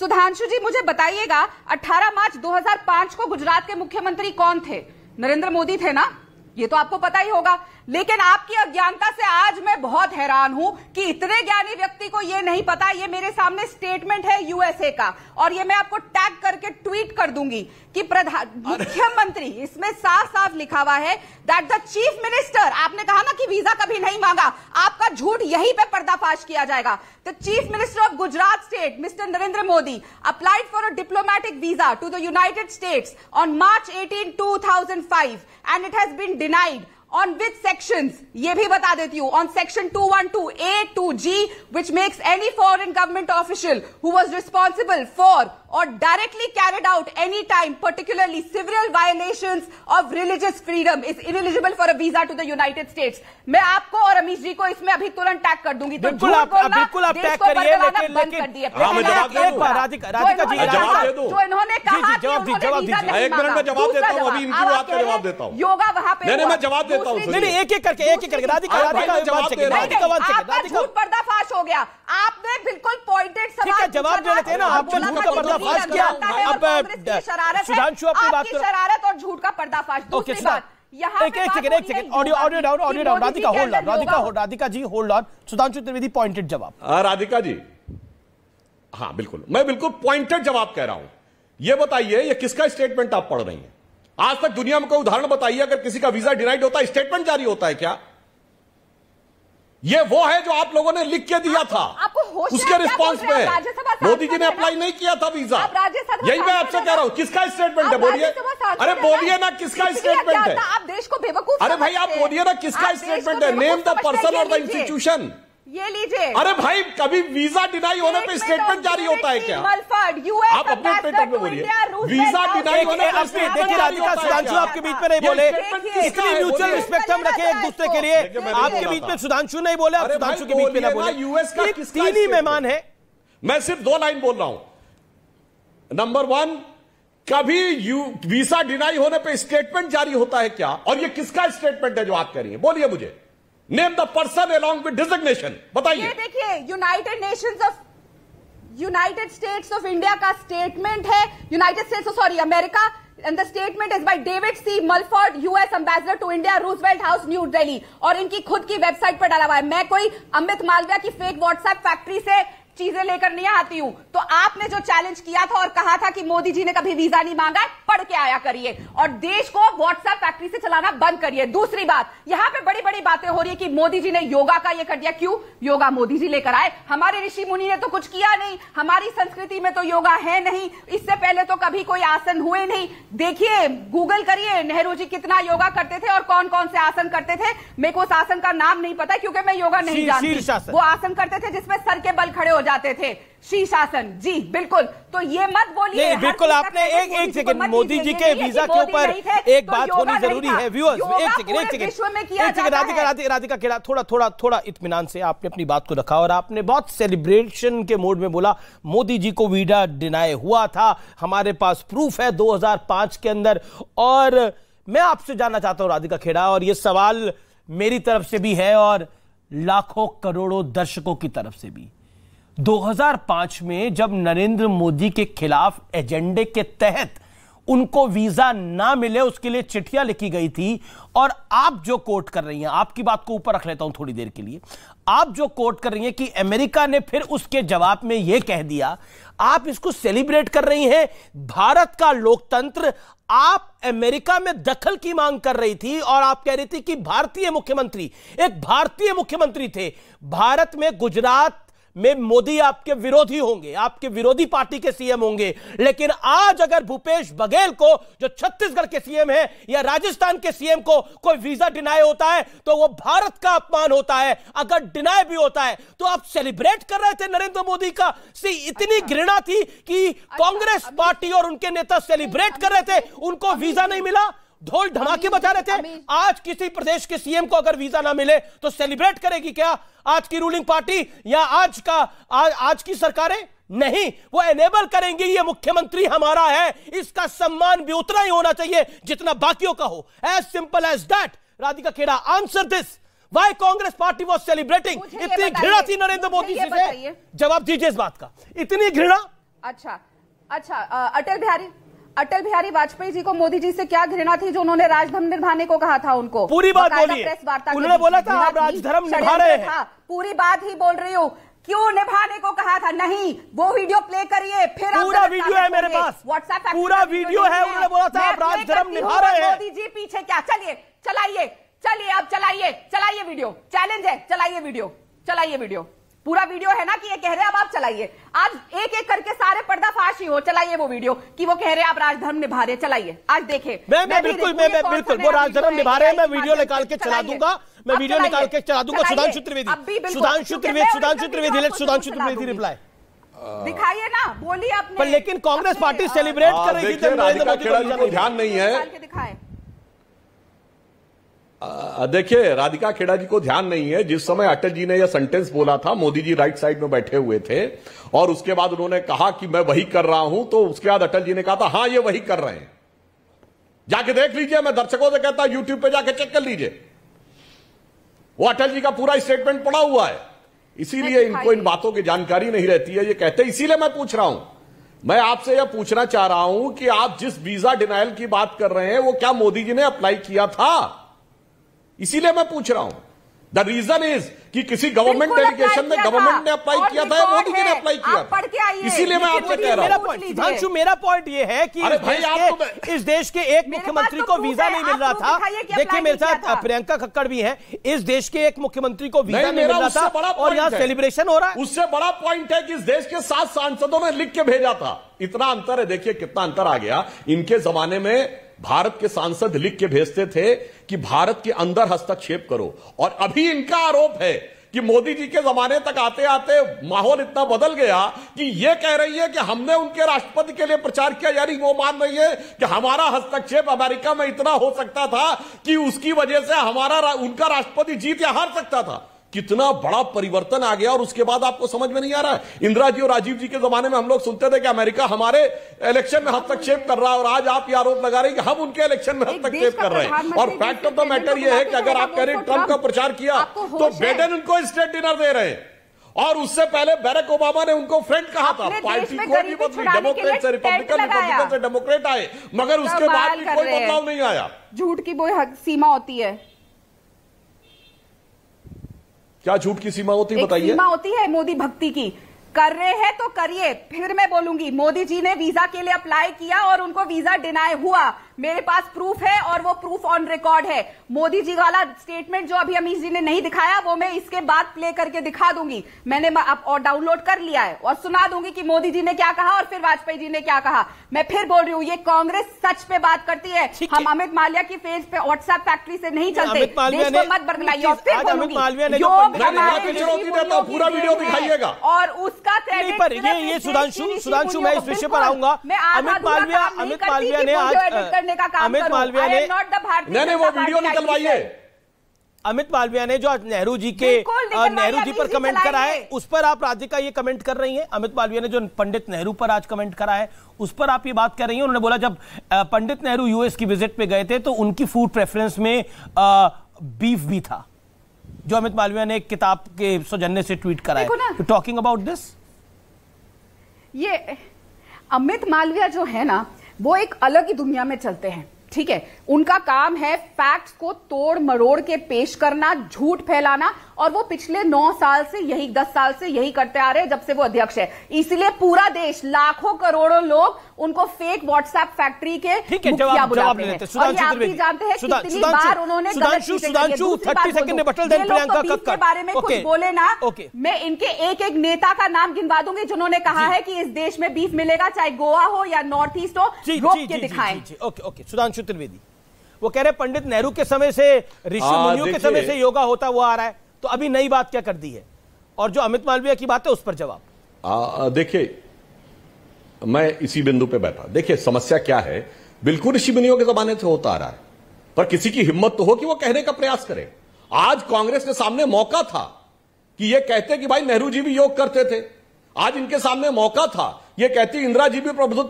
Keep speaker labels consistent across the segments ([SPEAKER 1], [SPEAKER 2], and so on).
[SPEAKER 1] सुधांशु जी मुझे बताइएगा 18 मार्च 2005 को गुजरात के मुख्यमंत्री कौन थे नरेंद्र मोदी थे ना ये तो आपको पता ही होगा लेकिन आपकी अज्ञानता से आज मैं बहुत हैरान हूं कि इतने ज्ञानी व्यक्ति को यह नहीं पता ये मेरे सामने स्टेटमेंट है यूएसए का और ये मैं आपको टैग करके ट्वीट कर दूंगी कि प्रधान मुख्यमंत्री इसमें साफ साफ लिखा हुआ है दैट द चीफ मिनिस्टर आपने कहा ना कि वीजा कभी नहीं मांगा आपका झूठ यही पे पर्दाफाश किया जाएगा the chief minister of Gujarat state Mister Narendra Modi applied for a diplomatic visa to the United States on March eighteen two thousand five and it has been denied on which sections Ye bhi बता on section 212 A 2 G which makes any foreign government official who was responsible for or directly carried out any time, particularly several violations of religious freedom, is ineligible for a visa to the United States. मैं आपको और अमीश जी को इसमें अभी तुरंत tag कर दूंगी तो बिल्कुल आप बिल्कुल आप टैग करिए लेकिन लेकिन एक बार राधिका राधिका तो जी
[SPEAKER 2] जवाब दे दो जो तो इन्होंने कहा कि उन्होंने वीजा नहीं मांगा एक मिनट में जवाब देता हूं अभी इनकी बात का जवाब देता हूं योगा वहां पे नहीं मैं जवाब देता हूं नहीं नहीं एक एक करके एक एक करके राधिका राधिका जवाब दे राधिका वन सेकंड राधिका
[SPEAKER 1] पर्दाफाश हो गया आपने बिल्कुल पॉइंटेड सवाल जवाब दे लेते हैं ना आप
[SPEAKER 2] झूठ का पर्दाफाश शरारत
[SPEAKER 1] और झूठ का पर्दाफाश Radhika hold on
[SPEAKER 2] Radhika Radhika ji hold on Sudhanshu Trivedi pointed जवाब
[SPEAKER 3] हाँ, राधिका जी हाँ बिल्कुल मैं बिल्कुल पॉइंटेड जवाब कह रहा हूं ये बताइए ये किसका स्टेटमेंट आप पढ़ रही हैं आज तक दुनिया में कोई उदाहरण बताइए अगर किसी का वीजा डिनाइड होता है स्टेटमेंट जारी होता है क्या ये वो है जो आप लोगों ने लिख के दिया था आपको उसके रिस्पॉन्स में मोदी जी ने अप्लाई नहीं किया था वीजा यही मैं आपसे कह रहा हूँ किसका स्टेटमेंट है बोलिए अरे बोलिए ना किसका स्टेटमेंट है आप
[SPEAKER 1] देश को बेवकूफ अरे भाई आप बोलिए ना किसका स्टेटमेंट है नेम द पर्सन और द इंस्टीट्यूशन ये लीजिए अरे भाई
[SPEAKER 3] कभी वीजा डिनाई होने पे स्टेटमेंट जारी होता है क्या
[SPEAKER 1] मल्फर्ड यूएस आप अपने स्टेटमेंट में बोलिए वीजा डिनाई होने पे देखिए राधिका सुधांशु आपके बीच
[SPEAKER 2] में नहीं बोले इसलिए म्यूचुअल रिस्पेक्ट हम रखे एक दूसरे के लिए आपके बीच में
[SPEAKER 3] सुधांशु नहीं बोले आप सुधांशु के बीच में ना बोले यूएस का तीन ही मेहमान है मैं सिर्फ दो लाइन बोल रहा हूं नंबर वन कभी यू वीजा डिनाई होने पर स्टेटमेंट जारी होता है क्या और ये किसका स्टेटमेंट है जो आप कह रही है बोलिए मुझे name the person along with designation बताइए
[SPEAKER 1] देखिए United Nations of United States of India का स्टेटमेंट है United States sorry America and the statement is by David C. Mulford, U.S. Ambassador to India, Roosevelt House New Delhi और इनकी खुद की website पर डाला हुआ है मैं कोई अमित मालविया की फेक व्हाट्सएप फैक्ट्री से चीजें लेकर नहीं आती हूं तो आपने जो चैलेंज किया था और कहा था कि मोदी जी ने कभी वीजा नहीं मांगा पढ़ के आया करिए और देश को व्हाट्सएप फैक्ट्री से चलाना बंद करिए दूसरी बात यहां पे बड़ी बड़ी बातें हो रही है कि मोदी जी ने योगा का ये कर दिया क्यों योगा मोदी जी लेकर आए हमारे ऋषि मुनि ने तो कुछ किया नहीं हमारी संस्कृति में तो योगा है नहीं इससे पहले तो कभी कोई आसन हुए नहीं देखिए गूगल करिए नेहरू जी कितना योगा करते थे और कौन कौन से आसन करते थे मेरे को उस आसन का नाम नहीं पता क्योंकि मैं योगा नहीं जानती वो आसन करते थे जिसमें सर के बल खड़े हो जाते थे शासन जी बिल्कुल तो ये मत बोलिए बिल्कुल आपने एक एक सेकंड मोदी जी के वीजा के ऊपर एक तो बात होनी जरूरी है व्यूअर्स एक सेकंड एक सेकंड एक सेकंड राधिका
[SPEAKER 2] राधिका राधिका केड़ा थोड़ा थोड़ा थोड़ा इत्मीनान से आपने अपनी बात को रखा और आपने बहुत सेलिब्रेशन के मोड में बोला मोदी जी को वीजा डिनाय हुआ था हमारे पास प्रूफ है 2005 के अंदर और मैं आपसे जानना चाहता हूं राधिका खेड़ा और ये सवाल मेरी तरफ से भी है और लाखों करोड़ों दर्शकों की तरफ से भी 2005 में जब नरेंद्र मोदी के खिलाफ एजेंडे के तहत उनको वीजा ना मिले उसके लिए चिट्ठियां लिखी गई थी और आप जो कोर्ट कर रही हैं आपकी बात को ऊपर रख लेता हूं थोड़ी देर के लिए आप जो कोर्ट कर रही हैं कि अमेरिका ने फिर उसके जवाब में यह कह दिया आप इसको सेलिब्रेट कर रही हैं भारत का लोकतंत्र आप अमेरिका में दखल की मांग कर रही थी और आप कह रही थी कि भारतीय मुख्यमंत्री एक भारतीय मुख्यमंत्री थे भारत में गुजरात में मोदी आपके विरोधी होंगे आपके विरोधी पार्टी के सीएम होंगे लेकिन आज अगर भूपेश बघेल को जो छत्तीसगढ़ के सीएम है या राजस्थान के सीएम को कोई वीजा डिनाई होता है तो वो भारत का अपमान होता है अगर डिनाई भी होता है तो आप सेलिब्रेट कर रहे थे नरेंद्र मोदी का सी इतनी घृणा थी कि अच्छा, कांग्रेस पार्टी और उनके नेता सेलिब्रेट कर रहे थे उनको वीजा नहीं मिला ढोल धमाके बचा रहे थे आज किसी प्रदेश के सीएम को अगर वीजा ना मिले तो सेलिब्रेट करेगी क्या आज की रूलिंग पार्टी या आज का आ, आज की सरकारें नहीं वो एनेबल करेंगी ये मुख्यमंत्री हमारा है इसका सम्मान भी उतना ही होना चाहिए जितना बाकियों का हो as simple as that Radhika Khera answer this why Congress party was celebrating इतनी घृणा थी नरेंद्र मोदी से जवाब दीजिए इस बात का इतनी घृणा
[SPEAKER 1] अच्छा अच्छा अटल बिहारी अटल बिहारी वाजपेयी जी को मोदी जी से क्या घृणा थी जो उन्होंने राजधर्म निभाने को कहा था उनको पूरी बात बोली प्रेस वार्ता उन्होंने बोला था आप राजधर्म निभा रहे हैं पूरी बात ही बोल रही हूँ क्यों निभाने को कहा था नहीं वो वीडियो प्ले करिए फिर पूरा वीडियो है मेरे पास व्हाट्सएप पूरा वीडियो है उन्होंने बोला था आप राजधर्म निभा रहे हैं मोदी जी पीछे क्या चलिए चलाइए चलिए आप चलाइए चलाइए वीडियो चैलेंज है चलाइए वीडियो चलाइए वीडियो पूरा वीडियो है ना कि ये कह रहे हैं अब आप चलाइए आज एक एक करके सारे पर्दाफाश ही हो चलाइए वो वीडियो कि वो कह रहे हैं आप राजधर्म निभा रहे चलाइए आज देखे मैं मैं बिल्कुल मैं मैं बिल्कुल वो राजधर्म निभा रहे हैं मैं वीडियो निकाल के चला दूंगा मैं वीडियो निकाल के चला दूंगा सुधांशु त्रिवेदी
[SPEAKER 2] सुधांशु त्रिवेदी सुधांशु त्रिवेदी सुधांशु त्रिवेदी रिप्लाई
[SPEAKER 1] दिखाइए ना बोलिए आप पर
[SPEAKER 2] लेकिन कांग्रेस पार्टी सेलिब्रेट कर रही थी ध्यान नहीं
[SPEAKER 1] है
[SPEAKER 3] देखिए राधिका खेड़ा जी को ध्यान नहीं है जिस समय अटल जी ने यह सेंटेंस बोला था मोदी जी राइट साइड में बैठे हुए थे और उसके बाद उन्होंने कहा कि मैं वही कर रहा हूं तो उसके बाद अटल जी ने कहा था हां ये वही कर रहे हैं जाके देख लीजिए मैं दर्शकों से कहता यूट्यूब पे जाके चेक कर लीजिए वो अटल जी का पूरा स्टेटमेंट पड़ा हुआ है इसीलिए इनको इन बातों की जानकारी नहीं रहती है ये कहते इसीलिए मैं पूछ रहा हूं मैं आपसे यह पूछना चाह रहा हूं कि आप जिस वीजा डिनाइल की बात कर रहे हैं वो क्या मोदी जी ने अप्लाई किया था इसीलिए मैं पूछ रहा हूं द रीजन इज कि किसी गवर्नमेंट डेलीगेशन में गवर्नमेंट ने अप्लाई किया था मोदी जी ने अप्लाई किया
[SPEAKER 2] तो इसीलिए मैं आपसे कह रहा हूं मेरा पॉइंट ये है कि अरे भाई आप तो तो इस देश के एक मुख्यमंत्री को वीजा नहीं मिल रहा था देखिए मेरे साथ प्रियंका खक्कड़ भी है इस देश के एक मुख्यमंत्री को वीजा नहीं मिल रहा था और यहाँ सेलिब्रेशन
[SPEAKER 3] हो रहा है उससे बड़ा पॉइंट है कि इस देश के सात सांसदों ने लिख के भेजा था इतना अंतर है देखिए कितना अंतर आ गया इनके जमाने में भारत के सांसद लिख के भेजते थे कि भारत के अंदर हस्तक्षेप करो और अभी इनका आरोप है कि मोदी जी के जमाने तक आते आते माहौल इतना बदल गया कि यह कह रही है कि हमने उनके राष्ट्रपति के लिए प्रचार किया यानी वो मान रही है कि हमारा हस्तक्षेप अमेरिका में इतना हो सकता था कि उसकी वजह से हमारा उनका राष्ट्रपति जीत या हार सकता था कितना बड़ा परिवर्तन आ गया और उसके बाद आपको समझ में नहीं आ रहा है इंदिरा जी और राजीव जी के जमाने में हम लोग सुनते थे कि अमेरिका हमारे इलेक्शन में हस्तक्षेप कर रहा है और आज आप ये आरोप लगा रहे हैं कि हम उनके इलेक्शन में हस्तक्षेप कर रहे हैं और फैक्ट ऑफ द मैटर ये है कि अगर आप कह रहे ट्रंप का प्रचार किया तो बेडन उनको स्टेट डिनर दे रहे हैं और उससे पहले बैरक ओबामा ने उनको फ्रेंड कहा था पार्टी को भी बदली डेमोक्रेट से रिपब्लिकन रिपब्लिकन से डेमोक्रेट आए मगर उसके बाद भी कोई बदलाव नहीं आया झूठ
[SPEAKER 1] की कोई सीमा होती है
[SPEAKER 3] क्या झूठ की सीमा होती है बताइए सीमा
[SPEAKER 1] होती है मोदी भक्ति की कर रहे हैं तो करिए फिर मैं बोलूंगी मोदी जी ने वीजा के लिए अप्लाई किया और उनको वीजा डिनाय हुआ मेरे पास प्रूफ है और वो प्रूफ ऑन रिकॉर्ड है मोदी जी वाला स्टेटमेंट जो अभी अमीश जी ने नहीं दिखाया वो मैं इसके बाद प्ले करके दिखा दूंगी मैंने अब और डाउनलोड कर लिया है और सुना दूंगी कि मोदी जी ने क्या कहा और फिर वाजपेयी जी ने क्या कहा मैं फिर बोल रही हूँ ये कांग्रेस सच पे बात करती है हम अमित माल्या की फेस पे व्हाट्सएप फैक्ट्री से नहीं चलते मत बदलाइए तो और उसका सुधांशु सुधांशु मैं इस विषय पर आऊंगा अमित मालविया अमित मालविया ने आज करने का काम अमित मालविया ने नॉट
[SPEAKER 2] नहीं नहीं वो वीडियो निकलवाइए अमित मालविया ने जो नेहरू जी के नेहरू जी पर कमेंट करा है उस पर आप राधिका ये कमेंट कर रही हैं अमित मालविया ने जो पंडित नेहरू पर आज कमेंट करा है उस पर आप ये बात कर रही हैं उन्होंने बोला जब पंडित नेहरू यूएस की विजिट पे गए थे तो उनकी फूड प्रेफरेंस में बीफ भी था जो अमित मालविया ने किताब के सौजन्य से ट्वीट करा है टॉकिंग अबाउट दिस
[SPEAKER 1] ये अमित मालविया जो है ना वो एक अलग ही दुनिया में चलते हैं ठीक है उनका काम है फैक्ट्स को तोड़ मरोड़ के पेश करना झूठ फैलाना और वो पिछले नौ साल से यही दस साल से यही करते आ रहे हैं जब से वो अध्यक्ष है इसलिए पूरा देश लाखों करोड़ों लोग उनको फेक व्हाट्सएप फैक्ट्री के हैं और ये आप भी जानते हैं कितनी बार उन्होंने तो के बारे में कुछ बोले ना मैं इनके एक एक नेता का नाम गिनवा दूंगी जिन्होंने कहा है कि इस देश में बीफ मिलेगा चाहे गोवा हो या नॉर्थ ईस्ट हो रोक के दिखाएं
[SPEAKER 2] ओके ओके सुधांशु त्रिवेदी वो कह रहे पंडित नेहरू के समय से ऋषि हाँ, मुनियों के समय से योगा होता हुआ आ रहा है तो अभी नई बात क्या कर दी है
[SPEAKER 3] और जो अमित मालवीय की बात है उस पर जवाब देखिए मैं इसी बिंदु पे बैठा देखिए समस्या क्या है बिल्कुल ऋषि मुनियों के जमाने से होता आ रहा है पर किसी की हिम्मत तो हो कि वो कहने का प्रयास करे आज कांग्रेस के सामने मौका था कि ये कहते कि भाई नेहरू जी भी योग करते थे आज इनके सामने मौका था ये कहती इंदिरा जी भी प्रभु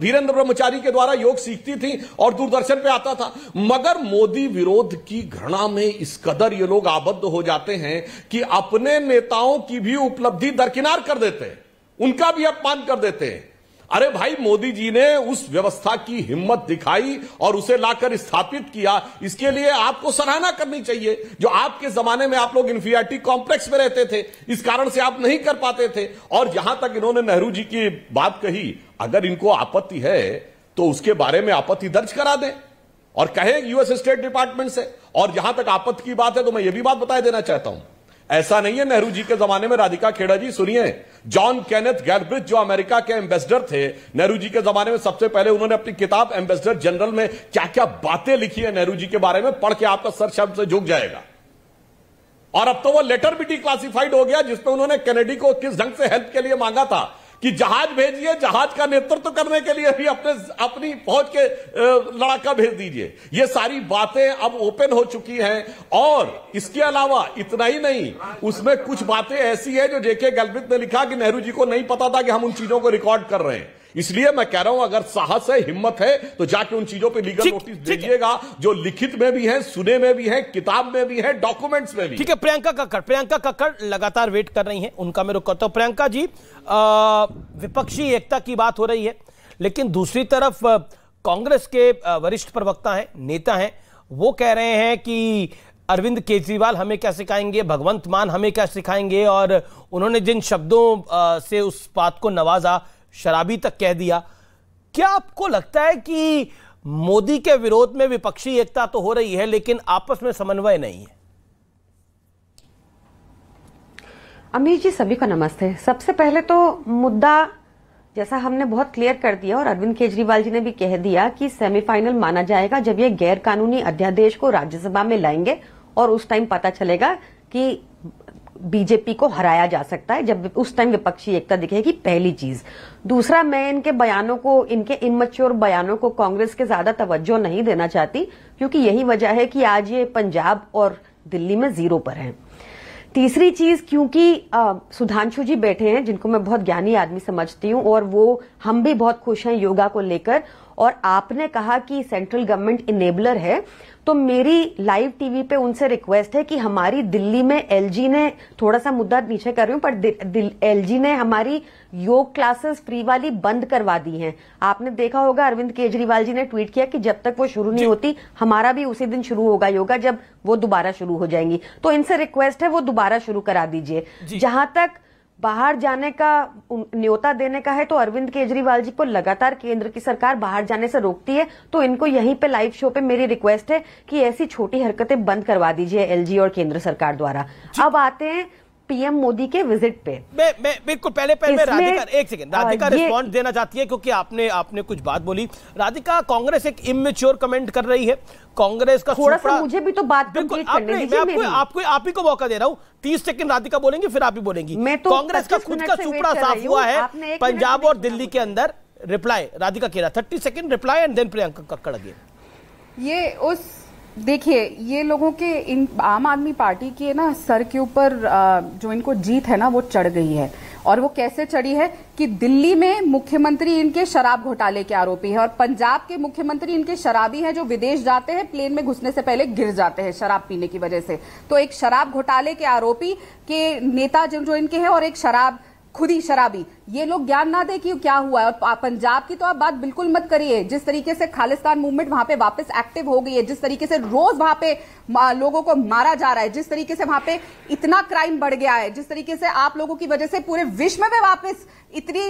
[SPEAKER 3] धीरेन्द्र ब्रह्मचारी के द्वारा योग सीखती थी और दूरदर्शन पे आता था मगर मोदी विरोध की घृणा में इस कदर ये लोग आबद्ध हो जाते हैं कि अपने नेताओं की भी उपलब्धि दरकिनार कर देते हैं उनका भी अपमान कर देते हैं अरे भाई मोदी जी ने उस व्यवस्था की हिम्मत दिखाई और उसे लाकर स्थापित किया इसके लिए आपको सराहना करनी चाहिए जो आपके जमाने में आप लोग इन्फियाटी कॉम्प्लेक्स में रहते थे इस कारण से आप नहीं कर पाते थे और जहां तक इन्होंने नेहरू जी की बात कही अगर इनको आपत्ति है तो उसके बारे में आपत्ति दर्ज करा दें और कहे यूएस स्टेट डिपार्टमेंट से और जहां तक आपत्ति की बात है तो मैं ये भी बात बताए देना चाहता हूं ऐसा नहीं है नेहरू जी के जमाने में राधिका खेड़ा जी सुनिए जॉन कैनेथ गैलब्रिज जो अमेरिका के एम्बेसडर थे नेहरू जी के जमाने में सबसे पहले उन्होंने अपनी किताब एम्बेसडर जनरल में क्या क्या बातें लिखी है नेहरू जी के बारे में पढ़ के आपका सर शब्द से झुक जाएगा और अब तो वो लेटर भी डी क्लासिफाइड हो गया जिसमें उन्होंने कैनेडी को किस ढंग से हेल्प के लिए मांगा था कि जहाज भेजिए जहाज का नेतृत्व करने के लिए भी अपने अपनी फौज के लड़ाका भेज दीजिए ये सारी बातें अब ओपन हो चुकी हैं और इसके अलावा इतना ही नहीं उसमें कुछ बातें ऐसी है जो जेके गलबित ने लिखा कि नेहरू जी को नहीं पता था कि हम उन चीजों को रिकॉर्ड कर रहे हैं इसलिए मैं कह रहा हूं अगर साहस है हिम्मत है तो जाके उन चीजों पर लीगल नोटिस दीजिएगा जो लिखित में भी है सुने में भी है किताब में भी है डॉक्यूमेंट्स में भी ठीक है प्रियंका कक्कड़ प्रियंका कक्कड़
[SPEAKER 2] लगातार वेट कर रही है उनका मैं रुक करता प्रियंका जी विपक्षी एकता की बात हो रही है लेकिन दूसरी तरफ कांग्रेस के वरिष्ठ प्रवक्ता हैं नेता हैं वो कह रहे हैं कि अरविंद केजरीवाल हमें क्या सिखाएंगे भगवंत मान हमें क्या सिखाएंगे और उन्होंने जिन शब्दों से उस बात को नवाजा शराबी तक कह दिया क्या आपको लगता है कि मोदी के विरोध में विपक्षी एकता तो हो रही है लेकिन आपस में समन्वय नहीं है
[SPEAKER 4] अमीर जी सभी को नमस्ते सबसे पहले तो मुद्दा जैसा हमने बहुत क्लियर कर दिया और अरविंद केजरीवाल जी ने भी कह दिया कि सेमीफाइनल माना जाएगा जब ये गैर कानूनी अध्यादेश को राज्यसभा में लाएंगे और उस टाइम पता चलेगा कि बीजेपी को हराया जा सकता है जब उस टाइम विपक्षी एकता दिखेगी पहली चीज दूसरा मैं इनके बयानों को इनके इमच्योर बयानों को कांग्रेस के ज्यादा तवज्जो नहीं देना चाहती क्योंकि यही वजह है कि आज ये पंजाब और दिल्ली में जीरो पर है तीसरी चीज क्योंकि सुधांशु जी बैठे हैं जिनको मैं बहुत ज्ञानी आदमी समझती हूँ और वो हम भी बहुत खुश हैं योगा को लेकर और आपने कहा कि सेंट्रल गवर्नमेंट इनेबलर है तो मेरी लाइव टीवी पे उनसे रिक्वेस्ट है कि हमारी दिल्ली में एलजी ने थोड़ा सा मुद्दा नीचे कर रही हूं पर एलजी ने हमारी योग क्लासेस फ्री वाली बंद करवा दी हैं आपने देखा होगा अरविंद केजरीवाल जी ने ट्वीट किया कि जब तक वो शुरू नहीं होती हमारा भी उसी दिन शुरू होगा योगा जब वो दोबारा शुरू हो जाएंगी तो इनसे रिक्वेस्ट है वो दोबारा शुरू करा दीजिए जहां तक बाहर जाने का न्योता देने का है तो अरविंद केजरीवाल जी को लगातार केंद्र की सरकार बाहर जाने से रोकती है तो इनको यहीं पे लाइव शो पे मेरी रिक्वेस्ट है कि ऐसी छोटी हरकतें बंद करवा दीजिए एलजी और केंद्र सरकार द्वारा अब आते हैं पीएम मोदी के विजिट पे
[SPEAKER 2] मैं मैं बिल्कुल पहले पहले मैं राधिका एक सेकंड राधिका रिस्पॉन्स देना चाहती है क्योंकि आपने आपने कुछ बात बोली राधिका कांग्रेस एक इमेच्योर कमेंट कर रही है कांग्रेस का थोड़ा सा मुझे
[SPEAKER 4] भी तो बात बिल्कुल आपने मैं आपको
[SPEAKER 2] आपको आप ही को मौका दे रहा हूँ तीस सेकंड राधिका बोलेंगी फिर आप ही बोलेंगी तो कांग्रेस का खुद का सुपड़ा साफ हुआ है पंजाब और दिल्ली के अंदर reply Radhika Khera thirty second reply and then Priyanka Kakkar again
[SPEAKER 1] ये उस देखिए ये लोगों के इन आम आदमी पार्टी के ना सर के ऊपर जो इनको जीत है ना वो चढ़ गई है और वो कैसे चढ़ी है कि दिल्ली में मुख्यमंत्री इनके शराब घोटाले के आरोपी है और पंजाब के मुख्यमंत्री इनके शराबी हैं जो विदेश जाते हैं प्लेन में घुसने से पहले गिर जाते हैं शराब पीने की वजह से तो एक शराब घोटाले के आरोपी के नेता जो इनके हैं और एक शराब खुदी शराबी ये लोग ज्ञान ना दे कि क्या हुआ है और पंजाब की तो आप बात बिल्कुल मत करिए जिस तरीके से खालिस्तान मूवमेंट वहां पे वापस एक्टिव हो गई है जिस तरीके से रोज वहां पे लोगों को मारा जा रहा है जिस तरीके से वहां पे इतना क्राइम बढ़ गया है जिस तरीके से आप लोगों की वजह से पूरे विश्व में वापस इतनी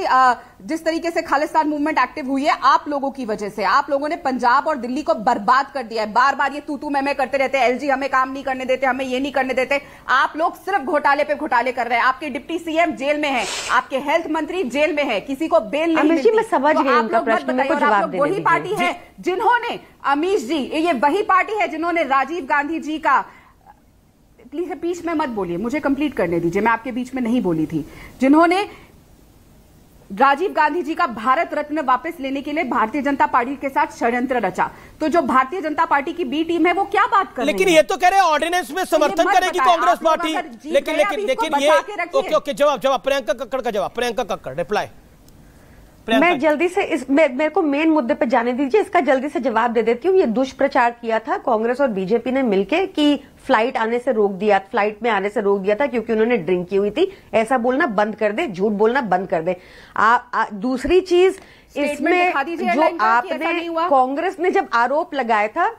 [SPEAKER 1] जिस तरीके से खालिस्तान मूवमेंट एक्टिव हुई है आप लोगों की वजह से आप लोगों ने पंजाब और दिल्ली को बर्बाद कर दिया है बार बार ये तू तू मैं मैं करते रहते हैं एलजी हमें काम नहीं करने देते हमें ये नहीं करने देते आप लोग सिर्फ घोटाले पे घोटाले कर रहे हैं आपके डिप्टी सीएम जेल में है आपके हेल्थ मंत्री मंत्री जेल में है किसी को बेल नहीं मिलती मैं समझ तो आप लोग मत बताइए वही पार्टी है जिन्होंने अमीश जी ये वही पार्टी है जिन्होंने राजीव गांधी जी का प्लीज बीच में मत बोलिए मुझे कंप्लीट करने दीजिए मैं आपके बीच में नहीं बोली थी जिन्होंने राजीव गांधी जी का भारत रत्न वापस लेने के लिए भारतीय जनता पार्टी के साथ षड्यंत्र रचा तो जो भारतीय जनता पार्टी की बी टीम है वो क्या बात कर लेकिन ये तो कह रहे हैं ऑर्डिनेंस में तो समर्थन करेगी कांग्रेस पार्टी लेकिन लेकिन लेकिन
[SPEAKER 2] ये ओके ओके जवाब जवाब प्रियंका कक्कड़ का जवाब प्रियंका कक्कड़ रिप्लाई मैं
[SPEAKER 4] जल्दी से इस मे, मेरे को मेन मुद्दे पे जाने दीजिए इसका जल्दी से जवाब दे देती हूँ ये दुष्प्रचार किया था कांग्रेस और बीजेपी ने मिलकर कि फ्लाइट आने से रोक दिया फ्लाइट में आने से रोक दिया था क्योंकि उन्होंने ड्रिंक की हुई थी ऐसा बोलना बंद कर दे झूठ बोलना बंद कर दे आ, आ, दूसरी चीज इसमें जो आपने कांग्रेस ने जब आरोप लगाया था